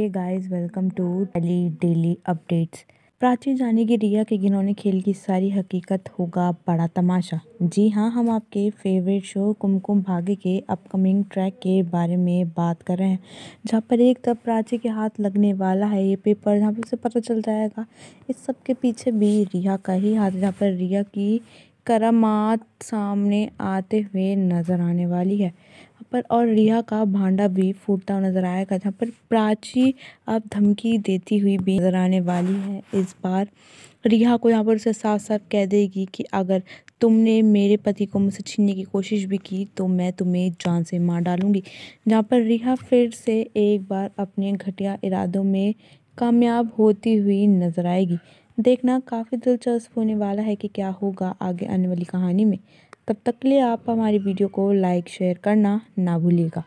hey guys welcome to daily daily updates Prachi जानेगी रिया के घिनौने खेल की सारी हकीकत होगा बड़ा तमाशा जी हाँ हम आपके फेवरेट शो कुमकुम भाग्य के अपकमिंग ट्रैक के बारे में बात कर रहे हैं जहाँ पर एक तब प्राची के हाथ लगने वाला है ये पेपर जहाँ पर उसे पता चल जाएगा इस सब के पीछे भी रिया का ही हाथ जहाँ पर रिया की करामात सामने आते हुए नजर आने वाली है पर और रिहा का भांडा भी फूटता नजर आएगा जहाँ पर प्राची अब धमकी देती हुई भी नजर आने वाली है इस बार रिहा को यहाँ पर उसे साफ साफ कह देगी कि अगर तुमने मेरे पति को मुझसे छीनने की कोशिश भी की तो मैं तुम्हें जान से मार डालूंगी जहाँ पर रिहा फिर से एक बार अपने घटिया इरादों में कामयाब होती हुई नजर आएगी देखना काफ़ी दिलचस्प होने वाला है कि क्या होगा आगे आने वाली कहानी में तब तक के लिए आप हमारी वीडियो को लाइक शेयर करना ना भूलिएगा